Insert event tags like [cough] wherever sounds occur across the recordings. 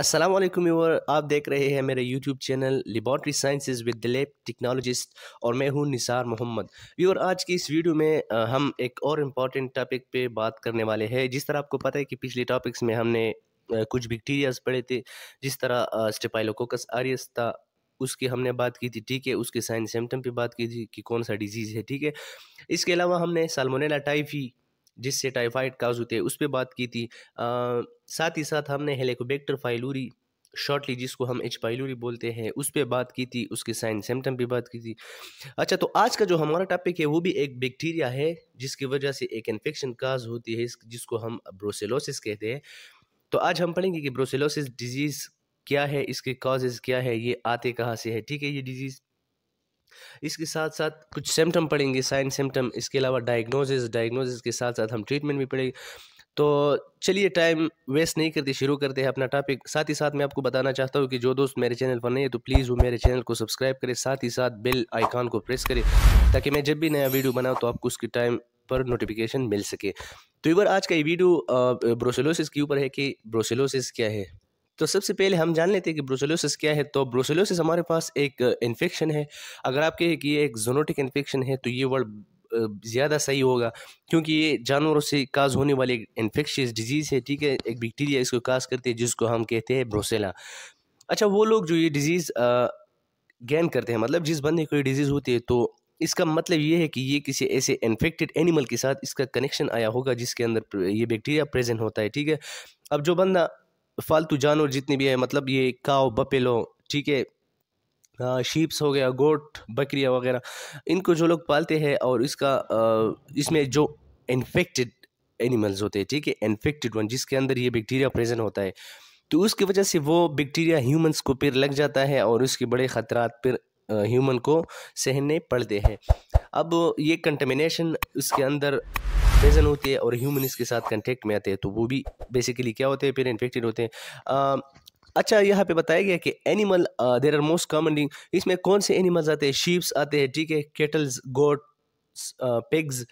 अस्सलाम वालेकुम आप देख रहे हैं मेरे YouTube channel laboratory sciences with lab technologist और मैं हूं निसार मोहम्मद व्यूअर आज की इस वीडियो में हम एक और इम्पॉर्टेंट टॉपिक पे बात करने वाले हैं जिस तरह आपको पता है कि पिछले टॉपिक्स में हमने कुछ बैक्टीरियाज पढ़े थे जिस तरह स्टेपाइलोकोकस आरियस था उसकी हमने बात की थी ठीक है उसके साइन सिम्टम पे बात की थी कि कौन सा डिजीज़ है ठीक है इसके अलावा हमने सालमोनेला टाइफी जिससे टाइफाइड काज होते हैं उस पर बात की थी आ, साथ ही साथ हमने हेलिकोबैक्टर फाइलूरी शॉर्टली जिसको हम एच पाइलूरी बोलते हैं उस पर बात की थी उसके साइन सिम्टम पर बात की थी अच्छा तो आज का जो हमारा टॉपिक है वो भी एक बैक्टीरिया है जिसकी वजह से एक इन्फेक्शन काज होती है जिसको हम ब्रोसेलोसिस कहते हैं तो आज हम पढ़ेंगे कि ब्रोसेलोसिस डिजीज़ क्या है इसके काजेज़ क्या है ये आते कहाँ से है ठीक है ये डिजीज़ इसके साथ साथ कुछ सिम्टम पड़ेंगे साइन सिम्टम इसके अलावा डायग्नोसिस डायग्नोसिस के साथ साथ हम ट्रीटमेंट भी पड़ेगी तो चलिए टाइम वेस्ट नहीं करते शुरू करते हैं अपना टॉपिक साथ ही साथ मैं आपको बताना चाहता हूँ कि जो दोस्त मेरे चैनल पर नहीं है तो प्लीज़ वो मेरे चैनल को सब्सक्राइब करें साथ ही साथ बेल आइकान को प्रेस करें ताकि मैं जब भी नया वीडियो बनाऊँ तो आपको उसकी टाइम पर नोटिफिकेशन मिल सके तो एक बार आज का ये वीडियो ब्रोसेलोसिस के ऊपर है कि ब्रोसेलोसिस क्या है तो सबसे पहले हम जान लेते हैं कि ब्रोसोलोसिस क्या है तो ब्रोसोलोसिस हमारे पास एक इन्फेक्शन है अगर आप कहें कि ये एक जोनोटिक इन्फेक्शन है तो ये वर्ड ज़्यादा सही होगा क्योंकि ये जानवरों से काज होने वाली एक इन्फेक्शियस डिजीज़ है ठीक है एक बैक्टीरिया इसको काज करती है जिसको हम कहते हैं ब्रोसेला अच्छा वो लोग जो ये डिज़ीज़ गेन करते हैं मतलब जिस बंदे को ये डिज़ीज़ होती है तो इसका मतलब ये है कि ये किसी ऐसे इन्फेक्टेड एनिमल के साथ इसका कनेक्शन आया होगा जिसके अंदर ये बैक्टीरिया प्रेजेंट होता है ठीक है अब जो बंदा फालतू जानवर जितने भी हैं मतलब ये काव बपेलो ठीक है शीप्स हो गया गोट बकरिया वगैरह इनको जो लोग पालते हैं और इसका इसमें जो इन्फेक्टेड एनिमल्स होते हैं ठीक है इन्फेक्टेड वन जिसके अंदर ये बैक्टीरिया प्रेजेंट होता है तो उसकी वजह से वो बैक्टीरिया ह्यूमंस को फिर लग जाता है और उसके बड़े ख़तरात फिर ह्यूमन को सहने पड़ते हैं अब ये कंटेमिनेशन उसके अंदर प्रेजेंट होती है और ह्यूमन इसके साथ कंटेक्ट में आते हैं तो वो भी बेसिकली क्या होते हैं फिर इन्फेक्टेड होते हैं अच्छा यहाँ पे बताया गया कि animal there are most commonly इसमें कौन से एनिमल्स आते हैं शीप्स आते हैं ठीक है केटल्स गोट पिग्स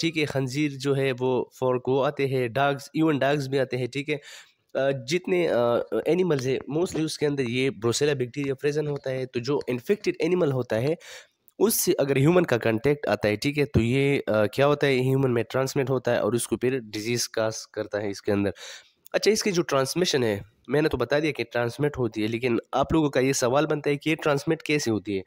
ठीक है खंजीर जो है वो फॉर्क वो आते हैं डाग्स इवन डाग्स भी आते हैं ठीक है जितने एनिमल्स हैं मोस्टली उसके अंदर ये ब्रोसेला बैक्टीरिया प्रेजेंट होता है तो जो इन्फेक्टेड एनिमल होता है उससे अगर ह्यूमन का कंटेक्ट आता है ठीक है तो ये आ, क्या होता है ह्यूमन में ट्रांसमिट होता है और उसको फिर डिजीज़ का करता है इसके अंदर अच्छा इसकी जो ट्रांसमिशन है मैंने तो बता दिया कि ट्रांसमिट होती है लेकिन आप लोगों का ये सवाल बनता है कि ये ट्रांसमिट कैसे होती है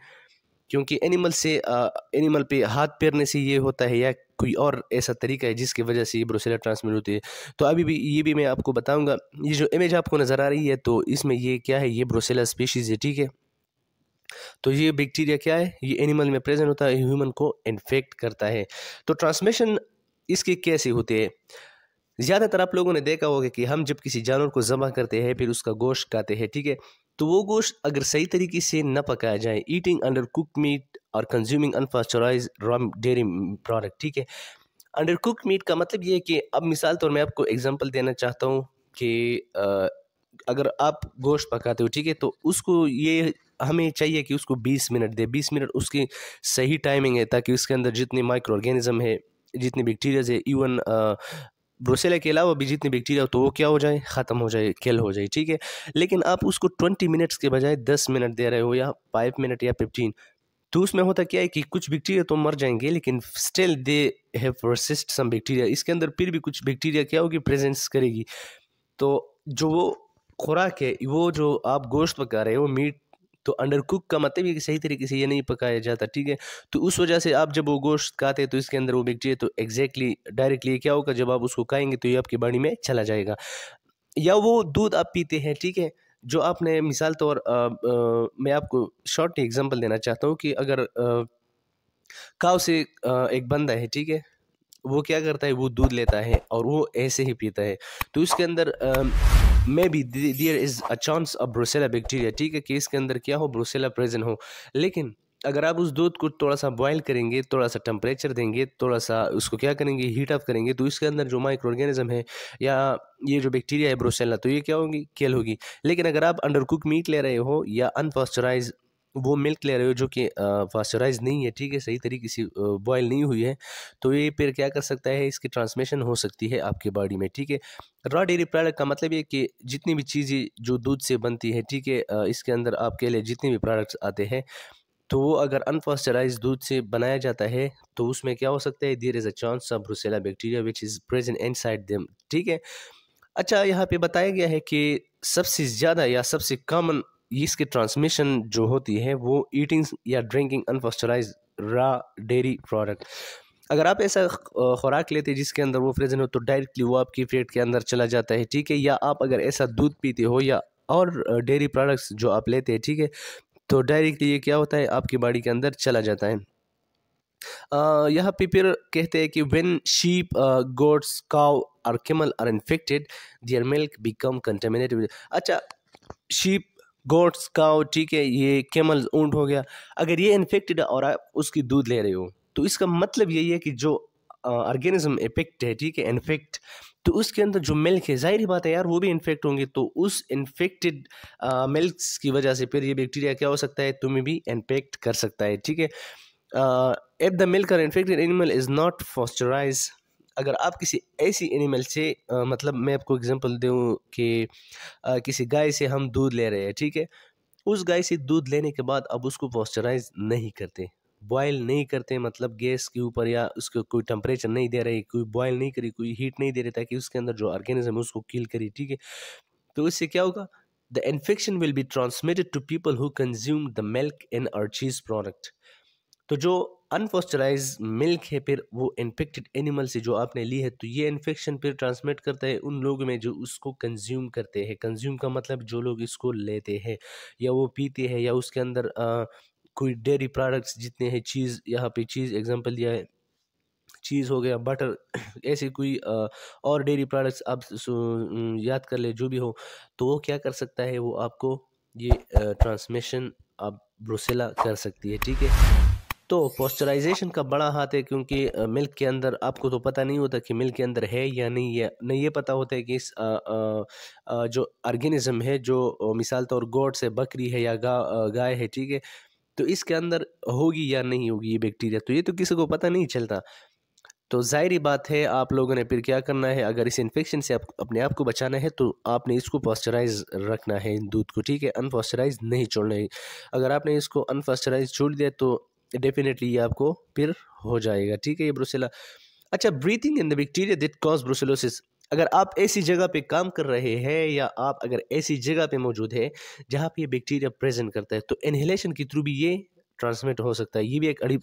क्योंकि एनिमल से आ, एनिमल पे हाथ पैरने से ये होता है या कोई और ऐसा तरीका है जिसकी वजह से ये ब्रोसेला ट्रांसमिट होती है तो अभी भी ये भी मैं आपको बताऊंगा ये जो इमेज आपको नज़र आ रही है तो इसमें ये क्या है ये ब्रोसेला स्पीशीज़ है ठीक है तो ये बैक्टीरिया क्या है ये एनिमल में प्रेजेंट होता है ह्यूमन को इन्फेक्ट करता है तो ट्रांसमिशन इसके कैसे होते हैं ज़्यादातर आप लोगों ने देखा होगा कि हम जब किसी जानवर को जमा करते हैं फिर उसका गोश्त खाते हैं ठीक है तो वो गोश्त अगर सही तरीके से न पकाया जाए ईटिंग अंडर कुक मीट और consuming unpasteurised raw dairy product ठीक है अंडर कुक मीट का मतलब ये है कि अब मिसाल तौर तो मैं आपको एग्जांपल देना चाहता हूँ कि अगर आप गोश्त पकाते हो ठीक है तो उसको ये हमें चाहिए कि उसको बीस मिनट दे बीस मिनट उसकी सही टाइमिंग है ताकि उसके अंदर जितने माइक्रो ऑर्गेनिज्म है जितने बैक्टीरियाज है इवन ब्रोसेला के अलावा भी जितने बैक्टीरिया तो वो क्या हो जाए ख़त्म हो जाए केल हो जाए ठीक है लेकिन आप उसको ट्वेंटी मिनट्स के बजाय दस मिनट दे रहे हो या फाइव मिनट या फिफ्टीन तो उसमें होता क्या है कि कुछ बैक्टीरिया तो मर जाएंगे लेकिन still they have processed some bacteria इसके अंदर फिर भी कुछ बैक्टीरिया क्या होगी प्रेजेंस करेगी तो जो वो खुराक है वो जो आप गोश्त पका रहे हो मीट तो अंडर कुक का मतलब ये सही तरीके से ये नहीं पकाया जाता ठीक है तो उस वजह से आप जब वो गोश्त खाते हैं तो इसके अंदर वो बैक्टीरिया तो एग्जैक्टली डायरेक्टली क्या होगा जब आप उसको खाएंगे तो ये आपकी बाड़ी में चला जाएगा या वो दूध आप पीते हैं ठीक है जो आपने मिसाल तौर मैं आपको शॉर्ट एग्जांपल देना चाहता हूँ कि अगर काव से आ, एक बंदा है ठीक है वो क्या करता है वो दूध लेता है और वो ऐसे ही पीता है तो इसके अंदर आ, maybe there is a chance of brucella bacteria ठीक है कि इसके अंदर क्या हो ब्रोसेला प्रेजेंट हो लेकिन अगर आप उस दूध को थोड़ा सा बॉयल करेंगे थोड़ा सा टेम्परेचर देंगे थोड़ा सा उसको क्या करेंगे हीट अप करेंगे तो इसके अंदर जो माइक्रो ऑर्गेनिज्म है या ये जो बैक्टीरिया है ब्रोसेला तो ये क्या होगी केल होगी लेकिन अगर आप अंडर कुक मीट ले रहे हो या अनपॉस्चराइज वो मिल्क ले रहे हो जो कि पास्चराइज नहीं है ठीक है सही तरीके से बॉयल नहीं हुई है तो ये फिर क्या कर सकता है इसकी ट्रांसमिशन हो सकती है आपके बॉडी में ठीक है रॉ डेयरी प्रोडक्ट का मतलब ये कि जितनी भी चीज़ें जो दूध से बनती है ठीक है इसके अंदर आपके लिए जितने भी प्रोडक्ट्स आते हैं तो वो अगर अनफॉस्चराइज दूध से बनाया जाता है तो उसमें क्या हो सकता है there is a chance of brucella bacteria which is present inside them ठीक है अच्छा यहाँ पे बताया गया है कि सबसे ज़्यादा या सबसे कॉमन इसके ट्रांसमिशन जो होती है वो ईटिंग या ड्रिंकिंग अनपॉस्चराइज रा डेरी प्रोडक्ट अगर आप ऐसा खुराक लेते हैं जिसके अंदर वो फ्रेजन हो तो डायरेक्टली वो आपकी पेट के अंदर चला जाता है ठीक है या आप अगर ऐसा दूध पीते हो या और डेयरी प्रोडक्ट्स जो आप लेते हैं ठीक है तो डायरेक्टली ये क्या होता है आपकी बॉडी के अंदर चला जाता है यहाँ पे फिर कहते हैं कि वेन शीप गोड्स काव और camel are infected their milk become contaminated अच्छा शीप गोट्स काउ ठीक है ये केमल ऊँट हो गया अगर ये इन्फेक्टेड और आप उसकी दूध ले रहे हो तो इसका मतलब यही है कि जो ऑर्गेनिज्म इफेक्ट है ठीक है इन्फेक्ट तो उसके अंदर जो मिल्क है जाहिर बात है यार वो भी इन्फेक्ट होंगे तो उस इन्फेक्टेड मिल्क की वजह से फिर ये बैक्टीरिया क्या हो सकता है तुम्हें भी इन्फेक्ट कर सकता है ठीक है इफ द मिल्क और infected animal is not pasteurised अगर आप किसी ऐसी एनिमल से आ, मतलब मैं आपको एग्जांपल दूँ कि आ, किसी गाय से हम दूध ले रहे हैं ठीक है उस गाय से दूध लेने के बाद अब उसको पॉस्चराइज नहीं करते बॉयल नहीं करते मतलब गैस के ऊपर या उसको कोई टेम्परेचर नहीं दे रही कोई बॉयल नहीं करी कोई हीट नहीं दे रही ताकि उसके अंदर जो ऑर्गेनिज्म है उसको किल करी ठीक है तो उससे क्या होगा the infection will be transmitted to people who consume the milk in और चीज़ प्रोडक्ट तो जो अनफॉस्चराइज मिल्क है फिर वो इन्फेक्टेड एनिमल से जो आपने ली है तो ये इन्फेक्शन फिर ट्रांसमिट करता है उन लोगों में जो उसको कंज्यूम करते हैं कंज्यूम का मतलब जो लोग इसको लेते हैं या वो पीते हैं या उसके अंदर आ, कोई डेयरी प्रोडक्ट्स जितने हैं चीज़ यहाँ पे चीज़ एग्जांपल दिया है चीज़ हो गया बटर [coughs] ऐसे कोई आ, और डेयरी प्रोडक्ट्स आप याद कर ले जो भी हो तो वो क्या कर सकता है वो आपको ये ट्रांसमिशन आप ब्रोसेला कर सकती है ठीक है तो पॉस्चराइजेशन का बड़ा हाथ है क्योंकि मिल्क के अंदर आपको तो पता नहीं होता कि मिल्क के अंदर है या नहीं है नहीं ये पता होता है कि इस आ, आ, आ, जो ऑर्गेनिज़म है जो मिसाल तौर गोट से बकरी है या गा गाय है ठीक है तो इसके अंदर होगी या नहीं होगी ये बैक्टीरिया तो ये तो किसी को पता नहीं चलता तो ज़ाहरी बात है आप लोगों ने फिर क्या करना है अगर इस इन्फेक्शन से आप अपने आप को बचाना है तो आपने इसको पॉस्चराइज रखना है इन दूध को ठीक है अनपॉस्चराइज नहीं छोड़ना है अगर आपने इसको अनपॉस्चराइज छोड़ दिया तो डेफिनेटली ये आपको फिर हो जाएगा ठीक है ये ब्रुसेला अच्छा breathing in the bacteria that cause brucellosis अगर आप ऐसी जगह पे काम कर रहे हैं या आप अगर ऐसी जगह पे मौजूद है जहाँ पे ये बैक्टीरिया प्रेजेंट करता है तो इनहेलेशन के थ्रू भी ये ट्रांसमिट हो सकता है ये भी एक अड़ी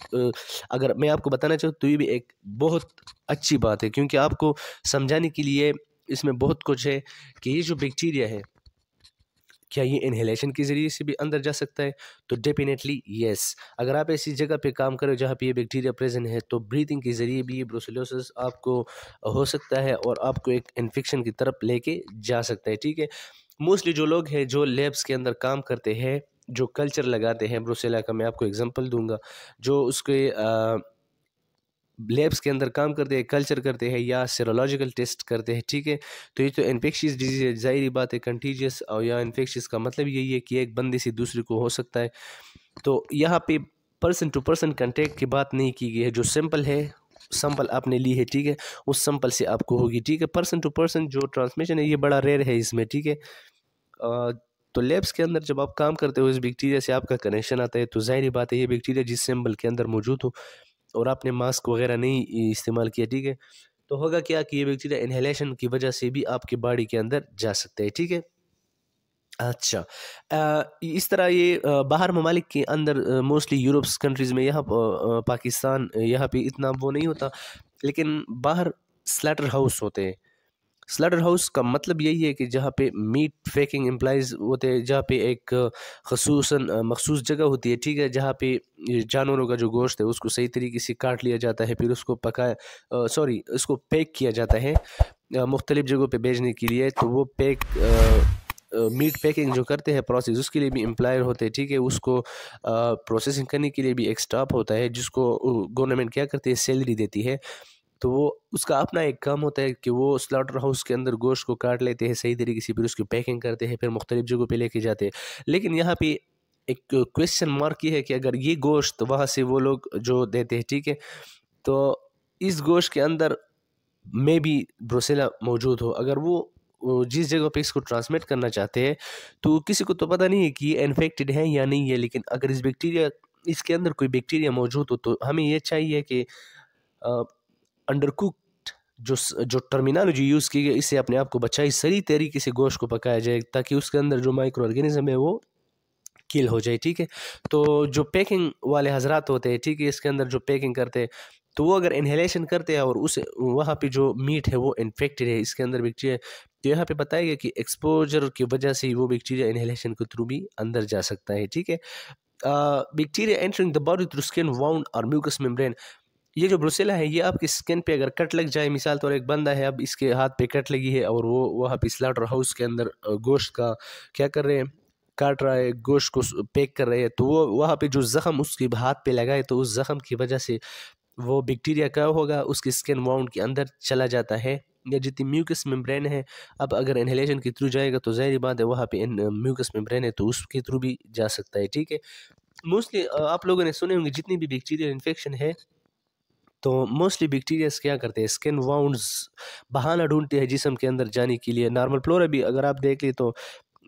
अगर मैं आपको बताना चाहूँ तो ये भी एक बहुत अच्छी बात है क्योंकि आपको समझाने के लिए इसमें बहुत कुछ है कि ये जो बैक्टीरिया है क्या ये इन्हेलेशन के ज़रिए से भी अंदर जा सकता है तो डेफिनेटली येस अगर आप ऐसी जगह पे काम करो जहाँ पे ये बैक्टीरिया प्रेजेंट है तो ब्रीथिंग के ज़रिए भी ये ब्रोसिलोसिस आपको हो सकता है और आपको एक इन्फेक्शन की तरफ लेके जा सकता है ठीक है मोस्टली जो लोग हैं जो लेब्स के अंदर काम करते हैं जो कल्चर लगाते हैं ब्रोसेला का मैं आपको एग्जांपल दूंगा जो उसके आ, लैब्स के अंदर काम करते हैं कल्चर करते हैं या सीरोलॉजिकल टेस्ट करते हैं ठीक है तो ये तो इन्फेक्शियस डिजीज़ है ज़ाहरी बात है कंटीजियस और या इन्फेक्शियस का मतलब यही है कि एक बंदे से दूसरे को हो सकता है तो यहाँ पे पर्सन टू पर्सन कंटेक्ट की बात नहीं की गई है जो सिंपल है सैंपल आपने ली है ठीक है उस सैंपल से आपको होगी ठीक है पर्सन टू पर्सन जो ट्रांसमिशन है ये बड़ा रेयर है इसमें ठीक है तो लैब्स के अंदर जब आप काम करते हो इस बैक्टीरिया से आपका कनेक्शन आता है तो जाहिर बात है ये बैक्टीरिया जिस सैंपल के अंदर मौजूद हो और आपने मास्क वगैरह नहीं इस्तेमाल किया ठीक है तो होगा क्या कि ये बैक्टीरिया इन्हेलेशन की वजह से भी आपकी बॉडी के अंदर जा सकते हैं ठीक है अच्छा आ, इस तरह ये बाहर ममालिक के अंदर मोस्टली यूरोप्स कंट्रीज़ में यहाँ पाकिस्तान यहाँ पे इतना वो नहीं होता लेकिन बाहर स्लैटर हाउस होते हैं स्लडर हाउस का मतलब यही है कि जहाँ पे मीट फेकिंग एम्प्लाइज होते हैं जहाँ पे एक खसूस मखसूस जगह होती है ठीक है जहाँ पे जानवरों का जो गोश्त है उसको सही तरीके से काट लिया जाता है फिर उसको पकाया सॉरी उसको पैक किया जाता है मुख्तलिफ़ जगहों पे भेजने के लिए तो वो पैक मीट पैकिंग जो करते हैं प्रोसेस उसके लिए भी एम्प्लॉयर होते हैं ठीक है उसको प्रोसेसिंग करने के लिए भी एक स्टाफ होता है जिसको गवर्नमेंट क्या करती है सैलरी देती है तो वो उसका अपना एक काम होता है कि वो स्लॉटर हाउस के अंदर गोश्त को काट लेते हैं सही तरीके से फिर उसकी पैकिंग करते हैं फिर मुख्तलिफ जगहों पर लेके जाते हैं लेकिन यहाँ पे एक क्वेश्चन मार्क ये है कि अगर ये गोश्त वहाँ से वो लोग जो देते हैं ठीक है तो इस गोश्त के अंदर में भी ब्रोसेला मौजूद हो अगर वो जिस जगह पे इसको ट्रांसमिट करना चाहते हैं तो किसी को तो पता नहीं है कि ये इन्फेक्टेड है या नहीं है लेकिन अगर इस बैक्टीरिया इसके अंदर कोई बैक्टीरिया मौजूद हो तो हमें ये चाहिए कि अंडरकुक्ड जो जो टर्मिनोलॉजी यूज़ की गई इससे अपने आप को बचाए सही तरीके से गोश्त को पकाया जाए ताकि उसके अंदर जो माइक्रो ऑर्गेनिज्म है वो किल हो जाए ठीक है तो जो पैकिंग वाले हजरात होते हैं ठीक है इसके अंदर जो पैकिंग करते हैं तो वो अगर इन्हेलेशन करते हैं और उस वहाँ पे जो मीट है वो इन्फेक्टेड है इसके अंदर बैक्टीरिया तो यहाँ पे बताया गया कि एक्सपोजर की वजह से वो बैक्टीरिया इन्हेलेशन के थ्रू भी अंदर जा सकता है ठीक है bacteria entering the body through skin wound और म्यूकस मेम्ब्रेन ये जो ब्रुसेला है ये आपकी स्किन पे अगर कट लग जाए मिसाल तौर तो एक बंदा है अब इसके हाथ पे कट लगी है और वो वहाँ पे स्लाटर हाउस के अंदर गोश्त का क्या कर रहे हैं काट रहा है गोश्त को पैक कर रहे हैं तो वो वहाँ पे जो ज़ख़म उसके हाथ पे लगाए तो उस ज़ख़म की वजह से वो बैक्टीरिया क्या होगा उसकी स्किन वाउंड के अंदर चला जाता है या जितनी म्यूकस मेम्ब्रेन है अब अगर इन्हेलेशन के थ्रू जाएगा तो जहरी बात है वहाँ पे म्यूकस मेम्ब्रेन है तो उसके थ्रू भी जा सकता है ठीक है मोस्टली आप लोगों ने सुने होंगे जितनी भी बैक्टीरियल इन्फेक्शन है तो मोस्टली बैक्टीरियाज क्या करते हैं स्किन वाउंड्स बहाना ढूंढते हैं जिसम के अंदर जाने के लिए नॉर्मल फ्लोरा भी अगर आप देख लें तो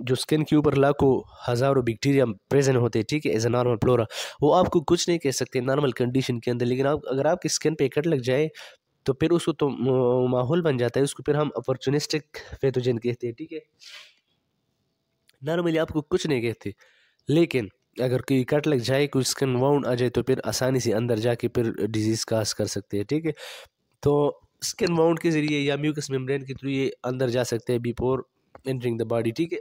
जो स्किन के ऊपर लाखों हज़ारों बैक्टीरिया प्रेजेंट होते हैं ठीक है एज ए नॉर्मल फ्लोरा वो आपको कुछ नहीं कह सकते नॉर्मल कंडीशन के अंदर लेकिन आप अगर आपकी स्किन पर कट लग जाए तो फिर उसको तो माहौल बन जाता है उसको फिर हम अपॉर्चुनिस्टिक फेतोजन कहते हैं ठीक है नॉर्मली आपको कुछ नहीं कहते लेकिन अगर कोई कट लग जाए कोई स्किन वाउंड आ जाए तो फिर आसानी से अंदर जाके फिर डिजीज़ कास कर सकते हैं ठीक है तो स्किन वाउंड के ज़रिए या म्यूकस मेम्ब्रेन के थ्रू ये अंदर जा सकते हैं बिफोर एंटरिंग द बॉडी ठीक है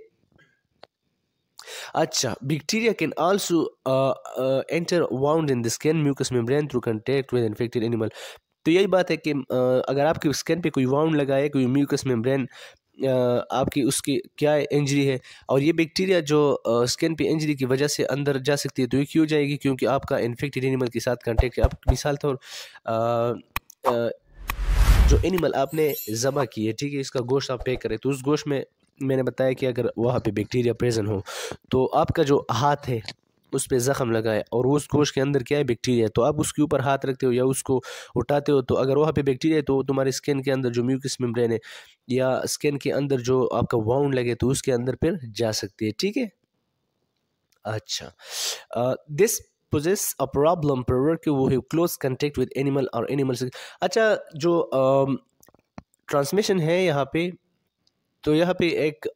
अच्छा bacteria can also enter wound in the skin mucus membrane through contact with infected animal तो यही बात है कि uh, अगर आपकी स्किन पे कोई वाउंड लगाए कोई म्यूकस मेम्ब्रेन आपकी उसकी क्या इंजरी है और ये बैक्टीरिया जो स्किन पे इंजरी की वजह से अंदर जा सकती है तो ये क्यों जाएगी क्योंकि आपका इन्फेक्टेड एनिमल के साथ कांटेक्ट है आप मिसाल तौर जो एनिमल आपने ज़मा की है ठीक है इसका गोश्त आप पैक करें तो उस गोश्त में मैंने बताया कि अगर वहाँ पे बैक्टीरिया प्रेजेंट हो तो आपका जो हाथ है उस पर ज़ख़म लगा है और उस गोश के अंदर क्या है बैक्टीरिया है तो आप उसके ऊपर हाथ रखते हो या उसको उठाते हो तो अगर वहाँ पे बैक्टीरिया है तो तुम्हारे स्किन के अंदर जो म्यूकस मेम्ब्रेन है या स्किन के अंदर जो आपका वाउंड लगे तो उसके अंदर फिर जा सकती है ठीक है अच्छा दिस पोजेस अ प्रॉब्लम प्रोवर के वो है क्लोज कंटेक्ट विद एनिमल और एनिमल अच्छा जो ट्रांसमिशन है यहाँ पे तो यहाँ पे एक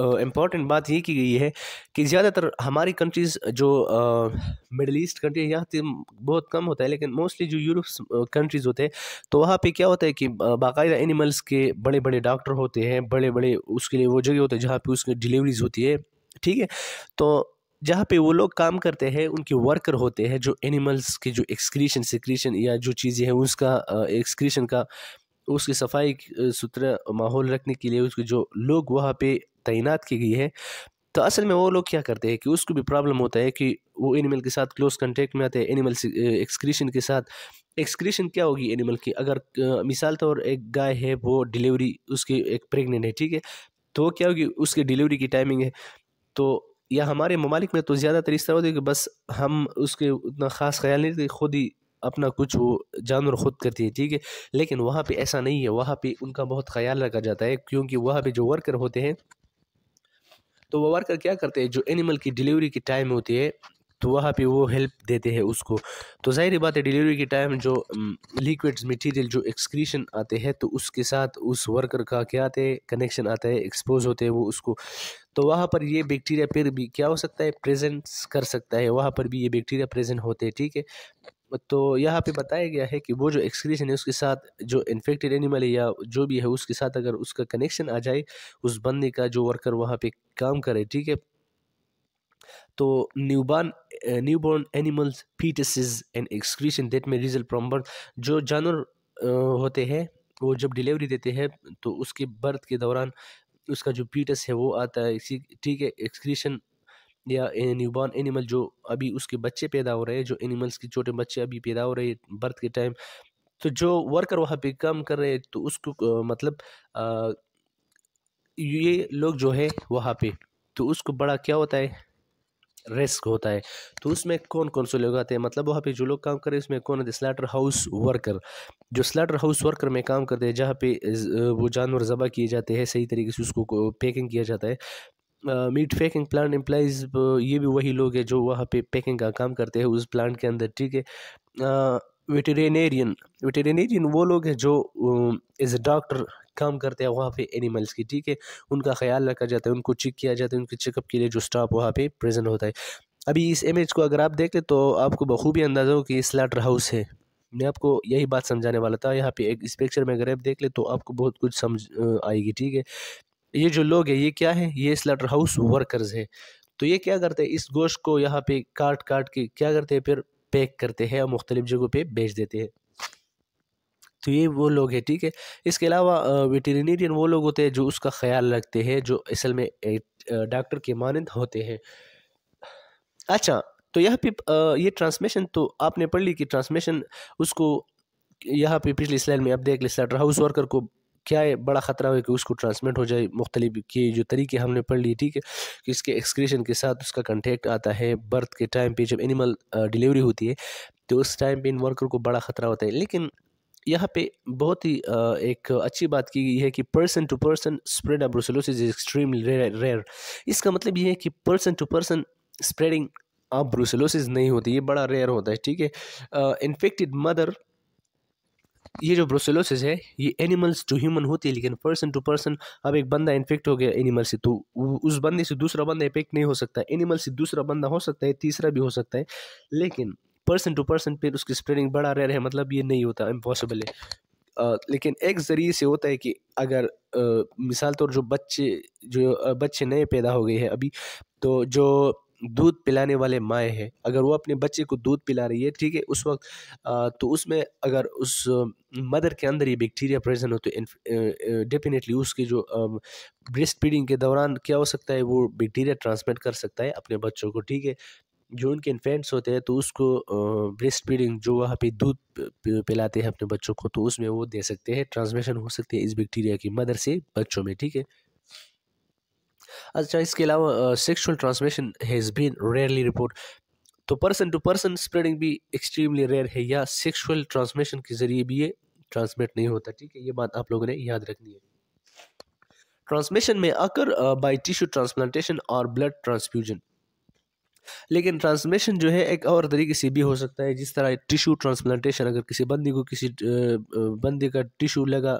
इम्पॉर्टेंट बात ये की गई है कि ज़्यादातर हमारी कंट्रीज़ जो मिडल ईस्ट कंट्री यहाँ तो बहुत कम होता है लेकिन मोस्टली जो यूरोप कंट्रीज़ होते हैं तो वहाँ पे क्या होता है कि बाकायदा एनिमल्स के बड़े बड़े डॉक्टर होते हैं बड़े बड़े उसके लिए वो जगह होते हैं जहाँ पे उसकी डिलीवरीज होती है ठीक है तो जहाँ पे वो लोग काम करते हैं उनके वर्कर होते हैं जो एनिमल्स के जो एक्सक्रीशन सिक्रीशन या जो चीज़ें हैं उसका एक्सक्रीशन का उसकी सफाई सुथरा माहौल रखने के लिए उसके जो लोग वहाँ पे तैनात की गई है तो असल में वो लोग क्या करते हैं कि उसको भी प्रॉब्लम होता है कि वो एनिमल के साथ क्लोज कंटेक्ट में आते हैं एनिमल एक्सक्रीशन के साथ एक्सक्रीशन क्या होगी एनिमल की अगर मिसाल तौर एक गाय है वो डिलीवरी उसकी एक प्रेगनेंट है ठीक है तो क्या होगी उसकी डिलीवरी की टाइमिंग है तो या हमारे ममालिक में तो ज़्यादातर इस तरह होती है कि बस हम उसके उतना ख़ास ख्याल नहीं रखते खुद ही अपना कुछ वो जानवर खुद करती है ठीक है लेकिन वहाँ पे ऐसा नहीं है वहाँ पे उनका बहुत ख्याल रखा जाता है क्योंकि वहाँ पे जो वर्कर होते हैं तो वो वर्कर क्या करते हैं जो एनिमल की डिलीवरी की टाइम होती है तो वहाँ पे वो हेल्प देते हैं उसको तो जाहिर बात है डिलीवरी के टाइम जो लिक्विड्स मटेरियल जो एक्सक्रीशन आते हैं तो उसके साथ उस वर्कर का क्या आते हैं कनेक्शन आता है एक्सपोज होते हैं वो उसको तो वहाँ पर ये बैक्टीरिया फिर भी क्या हो सकता है प्रेजेंट कर सकता है वहाँ पर भी ये बैक्टीरिया प्रेजेंट होते हैं ठीक है तो यहाँ पे बताया गया है कि वो जो एक्सक्रीशन है उसके साथ जो इन्फेक्टेड एनिमल है या जो भी है उसके साथ अगर उसका कनेक्शन आ जाए उस बंदे का जो वर्कर वहाँ पे काम करे ठीक है तो newborn newborn animals fetuses and excretion that में रिजल्ट फ्रॉम बर्थ जो जानवर होते हैं वो जब डिलीवरी देते हैं तो उसके बर्थ के दौरान उसका जो पीटस है वो आता है इसी ठीक है एक्सक्रीशन या न्यूबॉर्न एनिमल जो अभी उसके बच्चे पैदा हो रहे हैं जो एनिमल्स के छोटे बच्चे अभी पैदा हो रहे हैं बर्थ के टाइम तो जो वर्कर वहाँ पे काम कर रहे हैं तो उसको मतलब आ, ये लोग जो है वहाँ पे तो उसको बड़ा क्या होता है रिस्क होता है तो उसमें कौन कौन से लोग आते हैं मतलब वहाँ पे जो लोग काम कर रहे हैं उसमें कौन है स्लाटर हाउस वर्कर जो स्लाटर हाउस वर्कर में काम करते हैं जहाँ पे वो जानवर ज़बह किए जाते हैं सही तरीके से उसको पैकिंग किया जाता है मीट पैकिंग प्लांट एम्प्लाइज ये भी वही लोग हैं जो वहाँ पे पैकिंग का काम करते हैं उस प्लांट के अंदर ठीक है वेटेरिनेरियन वेटेरिनेरियन वो लोग हैं जो एज ए डॉक्टर काम करते हैं वहाँ पे एनिमल्स की ठीक है उनका ख्याल रखा जाता है उनको चेक किया जाता है उनके चेकअप के लिए जो स्टाफ वहाँ पे प्रेजेंट होता है अभी इस इमेज को अगर आप देखें तो आपको बखूबी अंदाजा हो कि स्लाटर हाउस है मैं आपको यही बात समझाने वाला था यहाँ पे एक इस पिक्चर में अगर आप देख ले तो आपको बहुत कुछ समझ आएगी ठीक है ये जो लोग हैं ये क्या है ये स्लटर हाउस वर्कर्स है तो ये क्या करते हैं इस गोश्त को यहाँ पे काट काट के क्या करते हैं फिर पैक करते हैं और मुख्तलिफ जगहों पर बेच देते हैं तो ये वो लोग हैं ठीक है इसके अलावा वेटरीनेरियन वो लोग होते हैं जो उसका ख्याल रखते हैं जो असल में डॉक्टर के मानंद होते हैं अच्छा तो यहाँ पे ये ट्रांसमिशन तो आपने पढ़ ली कि ट्रांसमिशन उसको यहाँ पे पिछली स्लाइड में आप देख ले स्लटर हाउस वर्कर को क्या बड़ा ख़तरा है कि उसको ट्रांसमिट हो जाए मुख्तलिफ के जो तरीके हमने पढ़ लिए ठीक है कि इसके एक्सक्रीशन के साथ उसका कंटेक्ट आता है बर्थ के टाइम पे जब एनिमल डिलीवरी होती है तो उस टाइम पे इन वर्कर को बड़ा ख़तरा होता है लेकिन यहाँ पे बहुत ही एक अच्छी बात की गई है कि person to person spread of brucellosis is extremely rare इसका मतलब ये है कि person to person spreading of brucellosis नहीं होती ये बड़ा रेयर होता है ठीक है इन्फेक्टेड मदर ये जो ब्रोसेलोसिस है ये एनिमल्स टू ह्यूमन होती है लेकिन पर्सन टू पर्सन अब एक बंदा इन्फेक्ट हो गया एनिमल से तो उस बंदे से दूसरा बंदा इफेक्ट नहीं हो सकता एनिमल से दूसरा बंदा हो सकता है तीसरा भी हो सकता है लेकिन पर्सन टू पर्सन पर उसकी स्प्रेडिंग बड़ा रेयर है मतलब ये नहीं होता इम्पॉसिबल है आ, लेकिन एक ज़रिए से होता है कि अगर आ, मिसाल तौर जो बच्चे जो बच्चे नए पैदा हो गए हैं अभी तो जो दूध पिलाने वाले माए हैं अगर वो अपने बच्चे को दूध पिला रही है ठीक है उस वक्त तो उसमें अगर उस मदर के अंदर ये बैक्टीरिया प्रेजेंट हो तो डेफिनेटली उसकी जो ब्रेस्ट फीडिंग के दौरान क्या हो सकता है वो बैक्टीरिया ट्रांसमिट कर सकता है अपने बच्चों को ठीक है जो उनके इन्फेंट्स होते हैं तो उसको ब्रेस्ट फीडिंग जो वहाँ पे दूध पिलाते हैं अपने बच्चों को तो उसमें वो दे सकते हैं ट्रांसमिशन हो सकती है इस बैक्टीरिया की मदर से बच्चों में ठीक है अच्छा इसके अलावा sexual transmission has been rarely report तो पर्सन टू पर्सन स्प्रेडिंग भी एक्सट्रीमली रेयर है या सेक्सुअल ट्रांसमिशन के ज़रिए भी ये ट्रांसमिट नहीं होता ठीक है ये बात आप लोगों ने याद रखनी है ट्रांसमिशन में आकर बाय टिश्यू ट्रांसप्लांटेशन और ब्लड ट्रांसफ्यूजन लेकिन ट्रांसमिशन जो है एक और तरीके से भी हो सकता है जिस तरह टिश्यू ट्रांसप्लांटेशन अगर किसी बंदी को किसी बंदी का टिश्यू लगा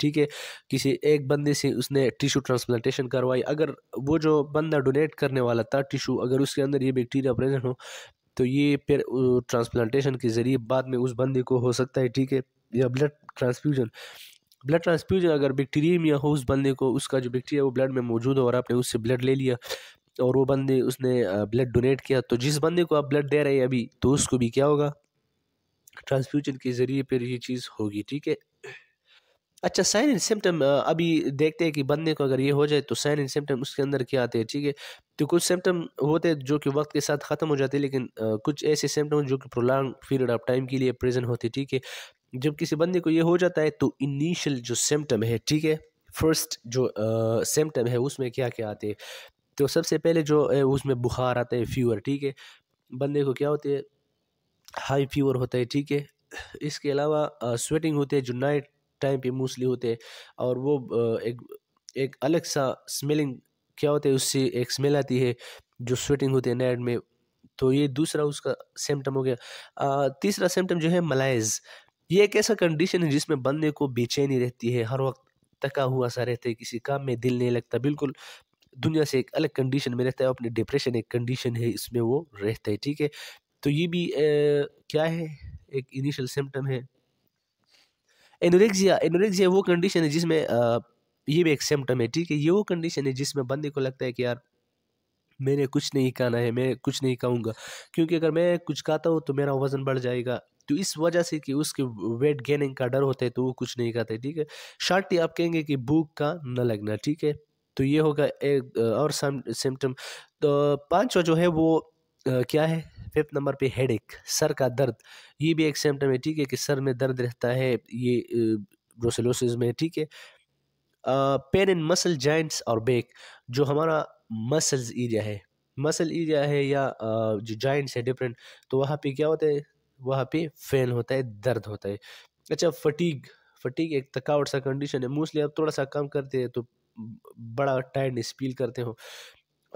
ठीक है किसी एक बंदे से उसने टिशू ट्रांसप्लांटेशन करवाई अगर वो जो बंदा डोनेट करने वाला था टिशू अगर उसके अंदर ये बैक्टीरिया प्रेजेंट हो तो ये फिर ट्रांसप्लांटेशन के ज़रिए बाद में उस बंदे को हो सकता है ठीक है या ब्लड ट्रांसफ्यूजन ब्लड ट्रांसफ्यूजन अगर बैक्टीरियमिया हो उस बंदे को उसका जो बैक्टीरिया वो ब्लड में मौजूद हो और आपने उससे ब्लड ले लिया और वो बंदे उसने ब्लड डोनेट किया तो जिस बंदे को आप ब्लड दे रहे हैं अभी तो उसको भी क्या होगा ट्रांसफ्यूजन के ज़रिए फिर ये चीज़ होगी ठीक है अच्छा साइन एंड सिम्टम अभी देखते हैं कि बंदे को अगर ये हो जाए तो साइन एंड सिम्टम उसके अंदर क्या आते हैं ठीक है तो कुछ सिम्टम होते हैं जो कि वक्त के साथ ख़त्म हो जाते हैं लेकिन कुछ ऐसे सिम्टम जो कि प्रोलॉन्ग पीरियड ऑफ टाइम के लिए प्रेजेंट होते ठीक है जब किसी बंदे को ये हो जाता है तो इनिशियल जो सिम्टम है ठीक है फर्स्ट जो सिम्टम है उसमें क्या क्या आते हैं तो सबसे पहले जो है उसमें बुखार आता है फीवर ठीक है बंदे को क्या होते है हाई फीवर होता है ठीक है इसके अलावा स्वेटिंग होती है जो नाइट टाइम पे मोस्टली होते हैं और वो एक एक अलग सा स्मेलिंग क्या होता है उससे एक स्मेल आती है जो स्वेटिंग होती है नाइट में तो ये दूसरा उसका सिम्टम हो गया आ, तीसरा सिम्टम जो है मलाइज ये एक ऐसा कंडीशन है जिसमें बंदे को बेचैनी रहती है हर वक्त थका हुआ सा रहता है किसी काम में दिल नहीं लगता बिल्कुल दुनिया से एक अलग कंडीशन में रहता है अपने डिप्रेशन एक कंडीशन है इसमें वो रहता है ठीक है तो ये भी ए, क्या है एक इनिशियल सिम्टम है एनोरेक्सिया एनोरेक्सिया वो कंडीशन है जिसमें ये भी एक सिम्टम है ठीक है ये वो कंडीशन है जिसमें बंदे को लगता है कि यार मैंने कुछ नहीं खाना है मैं कुछ नहीं खाऊंगा क्योंकि अगर मैं कुछ खाता हूँ तो मेरा वज़न बढ़ जाएगा तो इस वजह से कि उसके वेट गेनिंग का डर होता है तो वो कुछ नहीं है ठीक है शार्टी आप कहेंगे कि भूख का न लगना ठीक है तो ये होगा एक और सिम्टम तो पाँचवा जो है वो क्या है फिफ्थ नंबर पे हेडेक सर का दर्द ये भी एक सिम्टम है ठीक है कि सर में दर्द रहता है ये ब्रोसेलोसिस में ठीक है पेन इन मसल जॉइंट्स और बेक जो हमारा मसल्स एरिया है मसल एरिया है या जो जॉइंट्स है डिफरेंट तो वहाँ पे क्या होता है वहाँ पे फेन होता है दर्द होता है अच्छा फटीग फटीग एक थकावट सा कंडीशन है मोस्टली आप थोड़ा सा कम करते हैं तो बड़ा टायर्डनेस फील करते हो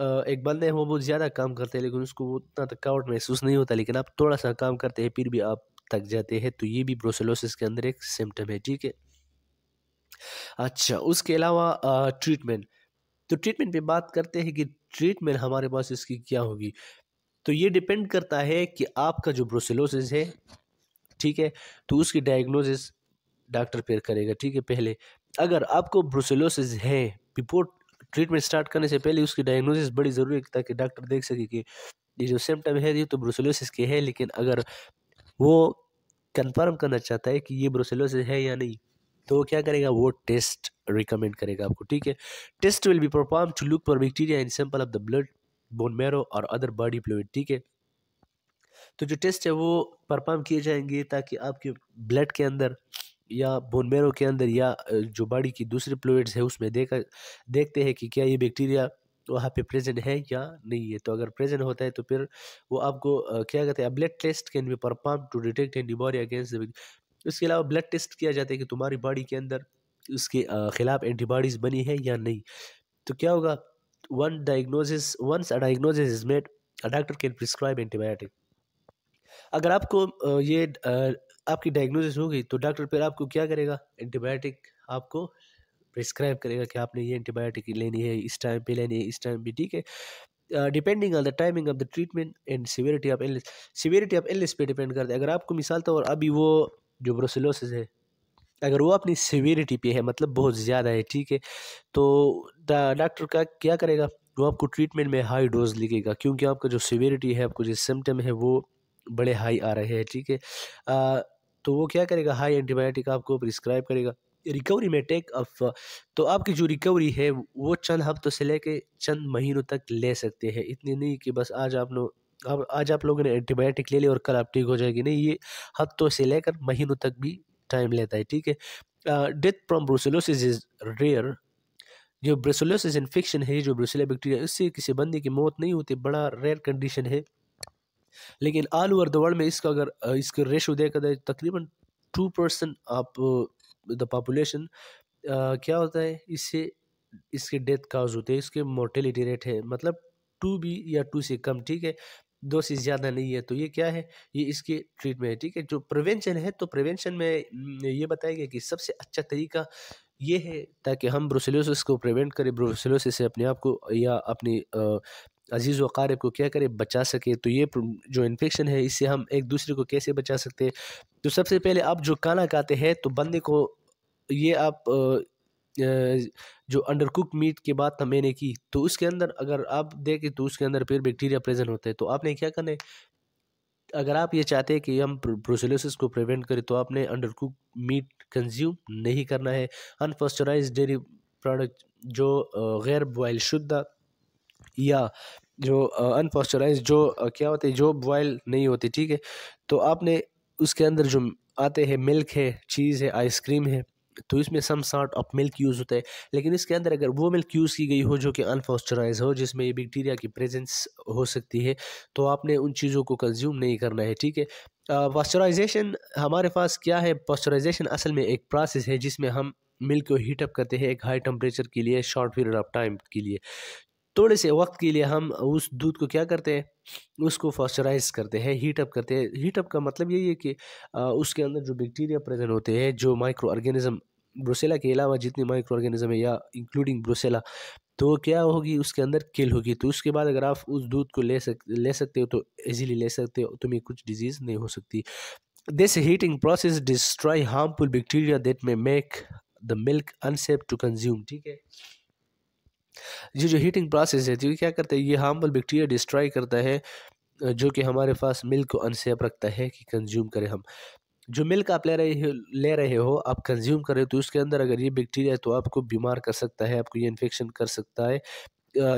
एक बंदे हैं वो बहुत ज़्यादा काम करते हैं लेकिन उसको उतना थकावट तो महसूस नहीं होता लेकिन आप थोड़ा सा काम करते हैं फिर भी आप थक जाते हैं तो ये भी ब्रोसेलोसिस के अंदर एक सिम्टम है ठीक है अच्छा उसके अलावा ट्रीटमेंट तो ट्रीटमेंट पे बात करते हैं कि ट्रीटमेंट हमारे पास इसकी क्या होगी तो ये डिपेंड करता है कि आपका जो ब्रोसेलोसिस है ठीक है तो उसकी डायग्नोसिस डॉक्टर फिर करेगा ठीक है पहले अगर आपको ब्रोसेलोसिस है रिपोर्ट ट्रीटमेंट स्टार्ट करने से पहले उसकी डायग्नोसिस बड़ी ज़रूरी है ताकि डॉक्टर देख सके कि ये जो सिम्टम है ये तो ब्रोसेलोसिस के है लेकिन अगर वो कंफर्म करना चाहता है कि ये ब्रोसेलोसिस है या नहीं तो क्या करेगा वो टेस्ट रिकमेंड करेगा आपको ठीक है test will be perform to look for bacteria in sample of the blood bone marrow और अदर बॉडी फ्लूड ठीक है तो जो टेस्ट है वो परफॉर्म किए जाएंगे ताकि आपके ब्लड के अंदर या बोनमेरो के अंदर या जो बॉडी की दूसरे फ्लूड्स है उसमें देखा देखते हैं कि क्या ये बैक्टीरिया वहाँ पे प्रेजेंट है या नहीं है तो अगर प्रेजेंट होता है तो फिर वो आपको क्या कहते हैं blood test can be perform to detect and against इसके अलावा ब्लड टेस्ट किया जाता है कि तुम्हारी बॉडी के अंदर उसके खिलाफ एंटीबॉडीज़ बनी है या नहीं तो क्या होगा one diagnosis once a diagnosis is made a doctor can prescribe antibiotic अगर आपको ये आपकी डायग्नोसिस हो गई तो डॉक्टर फिर आपको क्या करेगा एंटीबायोटिक आपको प्रिस्क्राइब करेगा कि आपने ये एंटीबायोटिक लेनी है इस टाइम पे लेनी है इस टाइम पे ठीक है depending on the timing of the treatment and severity of illness severity of illness पे डिपेंड करता है अगर आपको मिसाल तौर अभी वो जो ब्रोसिलोसिस है अगर वो अपनी सिवियरिटी पे है मतलब बहुत ज़्यादा है ठीक है तो डॉक्टर का क्या करेगा वो आपको ट्रीटमेंट में हाई डोज लिखेगा क्योंकि आपका जो सिवियरिटी है आपको जो सिम्टम है वो बड़े हाई आ रहे हैं ठीक है uh, तो वो क्या करेगा हाई एंटीबायोटिक आपको प्रिस्क्राइब करेगा रिकवरी में टेक अफ तो आपकी जो रिकवरी है वो चंद हफ्तों से लेके चंद महीनों तक ले सकते हैं इतनी नहीं कि बस आज आप लोग अब आज आप लोगों ने एंटीबायोटिक ले लिया और कल आप ठीक हो जाएगी नहीं ये हफ्तों से लेकर महीनों तक भी टाइम लेता है ठीक है death from brucellosis is rare जो ब्रोसिलोसिस इन्फेक्शन है जो ब्रोसिला बैक्टीरिया इससे किसी बंदे की मौत नहीं होती बड़ा रेयर कंडीशन है लेकिन ऑल ओवर द वर्ल्ड में इसका अगर इसका रेशो देखा जाए तकरीबन two percent of the population क्या होता है इससे इसके डेथ काज होते हैं इसके मोर्टेलिटी रेट है मतलब टू भी या टू से कम ठीक है दो से ज़्यादा नहीं है तो ये क्या है ये इसके ट्रीटमेंट है ठीक है जो प्रिवेंशन है तो प्रिवेंशन में ये बताया गया कि सबसे अच्छा तरीका ये है ताकि हम ब्रोसिलोसिस को प्रिवेंट करें ब्रोसिलोसिस से अपने आप को या अपनी अजीज़ वक़ारब को क्या करें बचा सके तो ये जो इन्फेक्शन है इससे हम एक दूसरे को कैसे बचा सकते हैं तो सबसे पहले आप जो खाना खाते हैं तो बंदे को ये आप जो अंडर कुक मीट की बात मैंने की तो उसके अंदर अगर आप देखें तो उसके अंदर फिर बैक्टीरिया प्रेजेंट होते हैं तो आपने क्या करना है अगर आप ये चाहते हैं कि हम ब्रोसिलोसिस को प्रिवेंट करें तो आपने अंडर कुक मीट कंज्यूम नहीं करना है अनफर्स्टराइज डेयरी प्रोडक्ट जो गैर बॉयल शुद्ध या जो अनपॉस्चराइज जो क्या होते जो बॉयल नहीं होती ठीक है तो आपने उसके अंदर जो आते हैं मिल्क है चीज़ है आइसक्रीम है तो इसमें some sort of milk use होता है लेकिन इसके अंदर अगर वो मिल्क यूज़ की गई हो जो कि अनपॉस्चराइज हो जिसमें ये बैक्टीरिया की प्रेजेंस हो सकती है तो आपने उन चीज़ों को कंज्यूम नहीं करना है ठीक है पॉस्चराइजेशन हमारे पास क्या है पॉस्चराइजेशन असल में एक प्रोसेस है जिसमें हम मिल्क को हीटअप करते हैं एक हाई टेम्परेचर के लिए शॉर्ट पीरियड ऑफ टाइम के लिए थोड़े से वक्त के लिए हम उस दूध को क्या करते हैं उसको फॉस्चराइज करते हैं हीटअप करते हैं हीटअप का मतलब यही है कि उसके अंदर जो बैक्टीरिया प्रेजेंट होते हैं जो माइक्रो ऑर्गेनिज्म ब्रोसेला के अलावा जितने माइक्रो ऑर्गेनिज्म है या इंक्लूडिंग ब्रोसेला तो क्या होगी उसके अंदर किल होगी तो उसके बाद अगर आप उस दूध को ले सक ले सकते हो तो ईजीली ले सकते हो तुम्हें कुछ डिजीज़ नहीं हो सकती this heating process destroy harmful bacteria that may make the milk unsafe to consume ठीक है ये जो हीटिंग प्रोसेस है जो ये क्या करता है ये हार्मुल बैक्टीरिया डिस्ट्रॉय करता है जो कि हमारे पास मिल्क को अनसेप रखता है कि कंज्यूम करें हम जो मिल्क आप ले रहे हो ले रहे हो आप कंज्यूम करें तो उसके अंदर अगर ये बैक्टीरिया है तो आपको बीमार कर सकता है आपको ये इन्फेक्शन कर सकता है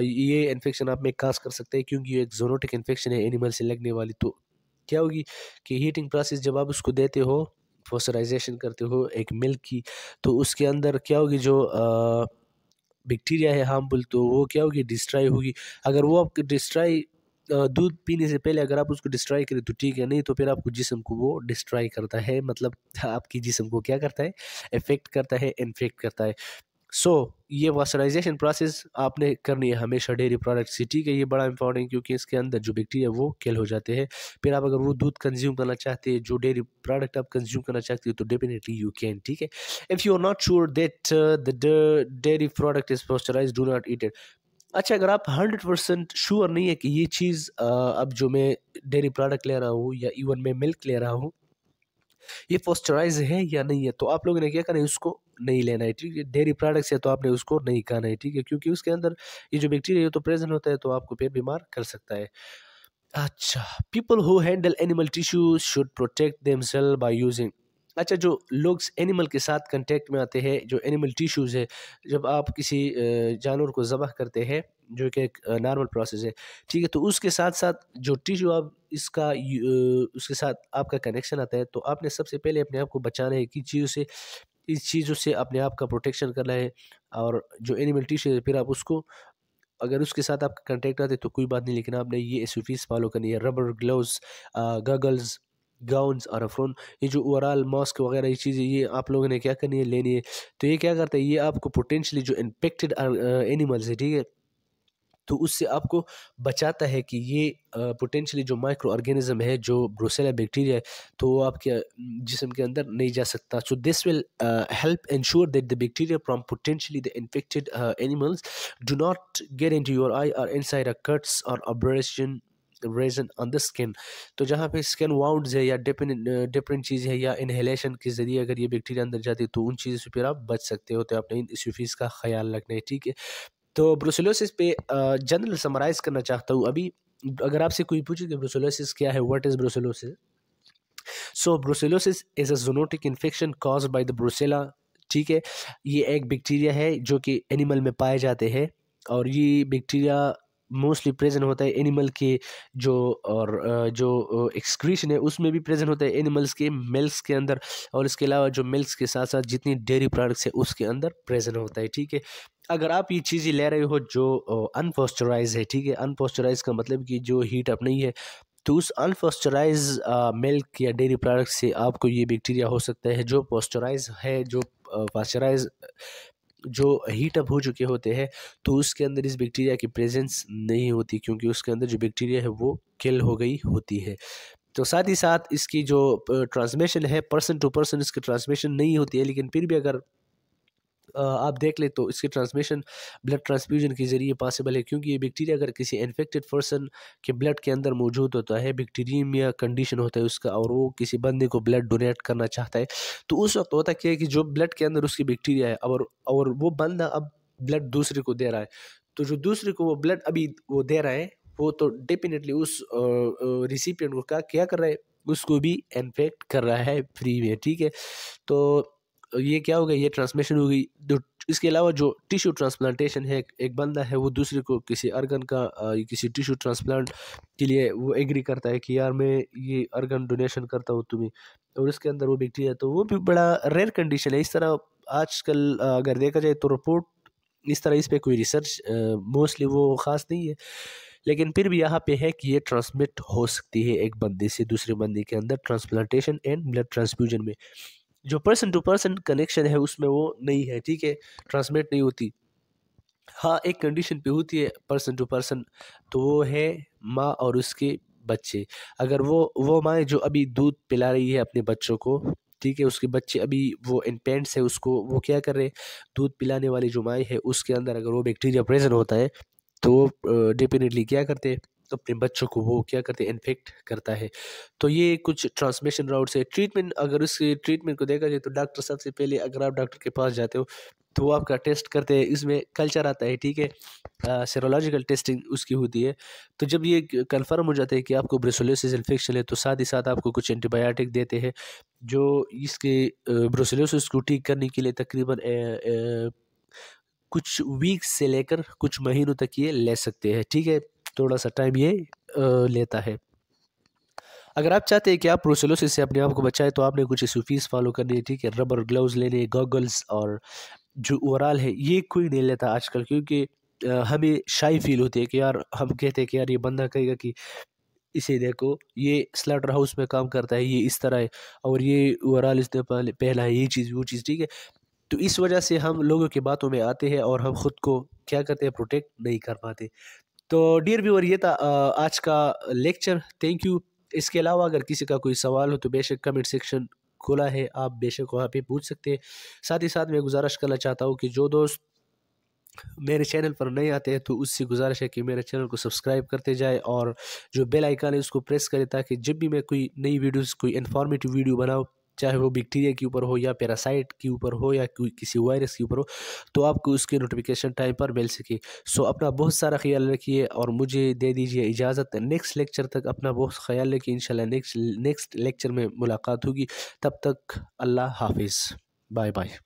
ये इन्फेक्शन आप में कास कर सकते हैं क्योंकि ये एक जोनोटिक इन्फेक्शन है एनिमल से लगने वाली तो क्या होगी कि हीटिंग प्रोसेस जब आप उसको देते हो फोसराइजेशन करते हो एक मिल्क की तो उसके अंदर क्या होगी जो आ, बैक्टीरिया है हार्मफुल तो वो क्या होगी डिस्ट्रॉय होगी अगर वो आप डिस्ट्रॉय दूध पीने से पहले अगर आप उसको डिस्ट्रॉय करें तो ठीक है नहीं तो फिर आपको जिसम को वो डिस्ट्रॉय करता है मतलब आपकी जिसम को क्या करता है इफेक्ट करता है इन्फेक्ट करता है सो so, ये वासराइजेशन प्रोसेस आपने करनी है हमेशा डेयरी प्रोडक्ट से ठीक है ये बड़ा इंपॉर्टेंट क्योंकि इसके अंदर जो बैक्टीरिया वो किल हो जाते हैं फिर आप अगर वो दूध कंज्यूम करना चाहते हैं जो डेयरी प्रोडक्ट आप कंज्यूम करना चाहते हो तो डेफिनेटली यू कैन ठीक है if you are not sure that the dairy product is pasteurise do not eat it अच्छा अगर आप हंड्रेड परसेंट श्योर नहीं है कि ये चीज़ uh, अब जो मैं डेयरी प्रोडक्ट ले रहा हूँ या इवन मैं मिल्क ले रहा हूँ ये पोस्चराइज है या नहीं है तो आप लोगों ने क्या करना है उसको नहीं लेना है ठीक है डेयरी प्रोडक्ट्स है तो आपने उसको नहीं खाना है ठीक है क्योंकि उसके अंदर ये जो बैक्टीरिया तो प्रेजेंट होता है तो आपको पेट बीमार कर सकता है अच्छा people who handle animal tissue should protect themselves by using अच्छा जो लोग एनिमल के साथ कंटेक्ट में आते हैं जो एनिमल टिश्यूज़ है जब आप किसी जानवर को ज़बह करते हैं जो कि एक नॉर्मल प्रोसेस है ठीक है तो उसके साथ साथ जो टिश्यू आप इसका उसके साथ आपका कनेक्शन आता है तो आपने सबसे पहले अपने आप को बचाना है कि चीज़ों से इस चीज़ों से अपने आप का प्रोटेक्शन करना है और जो एनिमल टिश्यू है फिर आप उसको अगर उसके साथ आपका कंटेक्ट आते तो कोई बात नहीं लेकिन आपने ये एस फॉलो करनी है रबर ग्लव्स गगल्स गाउन्स और अफरोन ये जो ओवरऑल मास्क वगैरह ये चीज़ें ये आप लोगों ने क्या करनी है लेनी है तो ये क्या करता है ये आपको पोटेंशली जो इन्फेक्टेड एनिमल्स है ठीक है तो उससे आपको बचाता है कि ये पोटेंशली जो माइक्रो ऑर्गेनिज्म है जो ब्रोसेला बैक्टीरिया है तो वो आपके जिसम के अंदर नहीं जा सकता so this will help ensure that the bacteria from potentially the infected animals do not get into your eye और इन साइड कट्स और ऑब्रेशन रेजन ऑन द स्किन तो जहाँ पे स्किन वाउंड है या डिफरेंट डिफरेंट चीज़ है या इनहेलेशन के ज़रिए अगर ये बैक्टीरिया अंदर जाती है तो उन चीज़ों से फिर आप बच सकते हो तो आपने इन फीस का ख्याल रखना है ठीक है तो ब्रुसेलोसिस पे जनरल समराइज़ करना चाहता हूँ अभी अगर आपसे कोई पूछे कि ब्रुसेलोसिस क्या है what is brucellosis so brucellosis is a zoonotic infection cause by the brucella ठीक है ये एक बैक्टीरिया है जो कि एनिमल में पाए जाते हैं और ये बैक्टीरिया मोस्टली प्रेजेंट होता है एनिमल के जो और जो एक्सक्रीशन है उसमें भी प्रेजेंट होता है एनिमल्स के मिल्क के अंदर और इसके अलावा जो मिल्क के साथ साथ जितनी डेयरी प्रोडक्ट्स है उसके अंदर प्रेजेंट होता है ठीक है अगर आप ये चीज़ें ले रहे हो जो अनपॉस्चराइज है ठीक है अनपॉस्चराइज का मतलब कि जो हीट अप नहीं है तो उस अनपॉस्चराइज मिल्क या डेयरी प्रोडक्ट से आपको ये बैक्टीरिया हो सकता है जो पॉस्चराइज है जो पॉस्चराइज जो हीट अप हो चुके होते हैं तो उसके अंदर इस बैक्टीरिया की प्रेजेंस नहीं होती क्योंकि उसके अंदर जो बैक्टीरिया है वो किल हो गई होती है तो साथ ही साथ इसकी जो ट्रांसमिशन है पर्सन टू पर्सन इसकी ट्रांसमिशन नहीं होती है लेकिन फिर भी अगर आप देख ले तो इसकी ट्रांसमिशन ब्लड ट्रांसफ्यूजन के ज़रिए पॉसिबल है क्योंकि ये बैक्टीरिया अगर किसी इन्फेक्टेड पर्सन के ब्लड के अंदर मौजूद होता है बैक्टीरियमिया कंडीशन होता है उसका और वो किसी बंदे को ब्लड डोनेट करना चाहता है तो उस वक्त होता क्या है कि जो ब्लड के अंदर उसकी बैक्टीरिया है और और वो बंदा अब ब्लड दूसरे को दे रहा है तो जो दूसरे को वो ब्लड अभी वो दे रहा है वो तो डेफिनेटली उस रिसिपियंट को क्या क्या कर रहा है उसको भी इन्फेक्ट कर रहा है फ्री में ठीक है तो तो ये क्या हो गया ये ट्रांसमिशन हो गई इसके अलावा जो टिश्यू ट्रांसप्लांटेशन है एक बंदा है वो दूसरे को किसी अर्गन का आ, किसी टिश्यू ट्रांसप्लांट के लिए वो एग्री करता है कि यार मैं ये अर्गन डोनेशन करता हूँ तुम्हें और इसके अंदर वो बैक्टीरिया तो वो भी बड़ा रेयर कंडीशन है इस तरह आजकल अगर देखा जाए तो रिपोर्ट इस तरह इस पर कोई रिसर्च मोस्टली वो ख़ास नहीं है लेकिन फिर भी यहाँ पे है कि ये ट्रांसमिट हो सकती है एक बंदे से दूसरे बंदे के अंदर ट्रांसप्लांटेशन एंड ब्लड ट्रांसफ्यूजन में जो पर्सन टू पर्सन कनेक्शन है उसमें वो नहीं है ठीक है ट्रांसमिट नहीं होती हाँ एक कंडीशन पे होती है पर्सन टू पर्सन तो वो है माँ और उसके बच्चे अगर वो वो माँ जो अभी दूध पिला रही है अपने बच्चों को ठीक है उसके बच्चे अभी वो इनपेंट्स है उसको वो क्या कर रहे हैं दूध पिलाने वाली जो माएँ है उसके अंदर अगर वो बैक्टीरिया प्रेजेंट होता है तो डेफिनेटली क्या करते हैं तो अपने बच्चों को वो क्या करते हैं इन्फेक्ट करता है तो ये कुछ ट्रांसमिशन राउट्स है ट्रीटमेंट अगर उसके ट्रीटमेंट को देखा जाए तो डॉक्टर सबसे पहले अगर आप डॉक्टर के पास जाते हो तो वो आपका टेस्ट करते हैं इसमें कल्चर आता है ठीक है सेरोलॉजिकल टेस्टिंग उसकी होती है तो जब ये कन्फर्म हो जाता है कि आपको ब्रोसोलोस इन्फेक्शन है तो साथ ही साथ आपको कुछ एंटीबायोटिक देते हैं जो इसके ब्रोसोलिसिस को ठीक करने के लिए तकरीबन कुछ वीक्स से लेकर कुछ महीनों तक ये ले सकते हैं ठीक है थोड़ा सा टाइम ये लेता है अगर आप चाहते हैं कि आप प्रोसेलोस से अपने आप को बचाएं तो आपने कुछ इस फीस फॉलो करनी है ठीक है रबर ग्लव्स लेने गॉगल्स और जो ओवरऑल है ये कोई नहीं लेता आजकल क्योंकि हमें शाई फील होती है कि यार हम कहते हैं कि यार ये बंदा कहेगा कि इसे देखो ये स्लटर हाउस में काम करता है ये इस तरह है और ये ओवरऑल इसने पहला है ये चीज़ वो चीज़ ठीक है तो इस वजह से हम लोगों की बातों में आते हैं और हम ख़ुद को क्या करते हैं प्रोटेक्ट नहीं कर पाते तो डियर व्यूअर ये था आज का लेक्चर थैंक यू इसके अलावा अगर किसी का कोई सवाल हो तो बेशक कमेंट सेक्शन खुला है आप बेशक वहाँ पे पूछ सकते हैं साथ ही साथ मैं गुजारिश करना चाहता हूँ कि जो दोस्त मेरे चैनल पर नहीं आते हैं तो उससे गुजारिश है कि मेरे चैनल को सब्सक्राइब करते जाए और जो बेल आइकन है उसको प्रेस करें ताकि जब भी मैं कोई नई वीडियोस कोई इन्फॉर्मेटिव वीडियो बनाऊँ चाहे वो बैक्टीरिया के ऊपर हो या पैरासाइट के ऊपर हो या किसी वायरस के ऊपर हो तो आपको उसके नोटिफिकेशन टाइम पर मिल सके सो अपना बहुत सारा ख्याल रखिए और मुझे दे दीजिए इजाज़त नेक्स्ट लेक्चर तक अपना बहुत ख्याल रखिए इन नेक्स्ट नेक्स्ट लेक्चर में मुलाकात होगी तब तक अल्लाह हाफिज़ बाय बाय